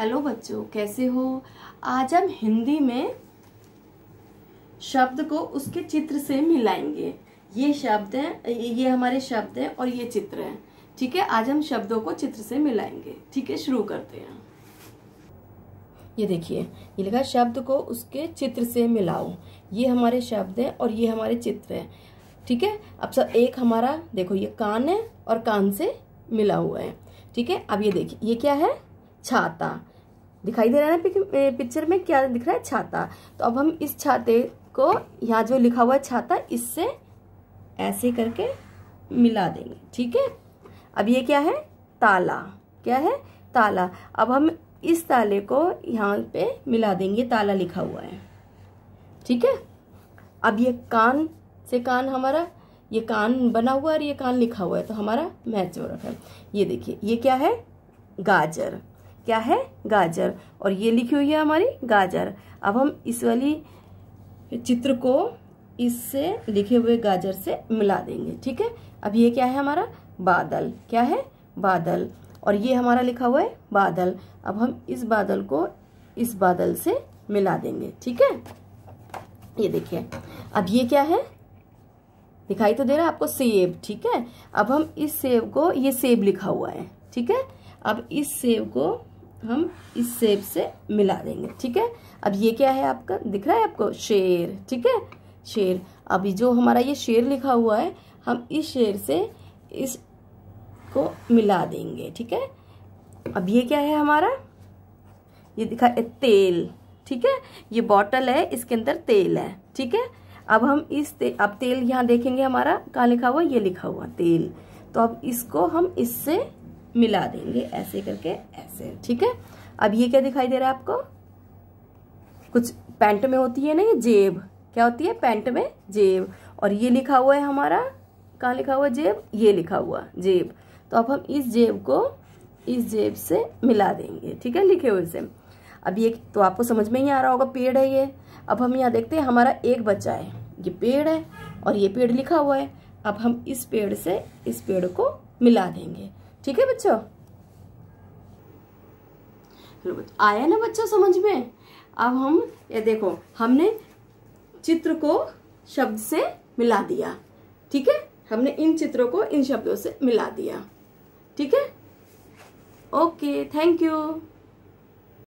hello बच्चों कैसे हो आज हम हिंदी में शब्द को उसके चित्र से मिलाएंगे ये शब्द हैं ये हमारे शब्द हैं और ये चित्र हैं ठीक है आज हम शब्दों को चित्र से मिलाएंगे ठीक है शुरू करते हैं ये देखिए ये लिखा शब्द को उसके चित्र से मिलाओ ये हमारे शब्द हैं और ये हमारे चित्र हैं ठीक है अब सब एक हमारा देखो ये कान है और कान से मिला हुआ है ठीक है अब ये देखिए ये क्या है छाता दिखाई दे रहा है ना पिक्चर में क्या दिख रहा है छाता तो अब हम इस छाते को यहाँ जो लिखा हुआ है छाता इससे ऐसे करके मिला देंगे ठीक है अब ये क्या है ताला क्या है ताला अब हम इस ताले को यहाँ पे मिला देंगे ताला लिखा हुआ है ठीक है अब ये कान से कान हमारा ये कान बना हुआ है और ये कान लिखा हुआ है तो हमारा मैच हो रहा है ये देखिए ये क्या है गाजर क्या है गाजर और ये लिखी हुई है हमारी गाजर अब हम इस वाली चित्र को इससे लिखे हुए गाजर से मिला देंगे ठीक है अब ये क्या है हमारा बादल क्या है बादल और ये हमारा लिखा हुआ है बादल अब हम इस बादल को इस बादल से मिला देंगे ठीक है ये देखिए अब ये क्या है दिखाई तो दे रहा है आपको सेब ठीक है अब हम इस सेब को ये सेब लिखा हुआ है ठीक है अब इस सेब को हम इस शेप से मिला देंगे ठीक है अब ये क्या है आपका दिख रहा है आपको शेर ठीक है शेर अभी जो हमारा ये शेर लिखा हुआ है हम इस शेर से इस को मिला देंगे ठीक है अब ये क्या है हमारा ये दिखा है तेल ठीक है ये बॉटल है इसके अंदर तेल है ठीक है अब हम इस ते, अब तेल यहाँ देखेंगे हमारा कहाँ लिखा हुआ ये लिखा हुआ तेल तो अब इसको हम इससे मिला देंगे ऐसे करके ऐसे ठीक है अब ये क्या दिखाई दे रहा है आपको कुछ पैंट में होती है ना ये जेब क्या होती है पैंट में जेब और ये लिखा हुआ है हमारा कहाँ लिखा हुआ जेब ये लिखा हुआ जेब तो अब हम इस जेब को इस जेब से मिला देंगे ठीक है लिखे हुए से अब ये तो आपको समझ में ही आ रहा होगा पेड़ है ये अब हम यहाँ देखते हैं हमारा एक बच्चा है ये पेड़ है और ये पेड़ लिखा हुआ है अब हम इस पेड़ से इस पेड़ को मिला देंगे ठीक है बच्चों आया ना बच्चों समझ में अब हम ये देखो हमने चित्र को शब्द से मिला दिया ठीक है हमने इन चित्रों को इन शब्दों से मिला दिया ठीक है ओके थैंक यू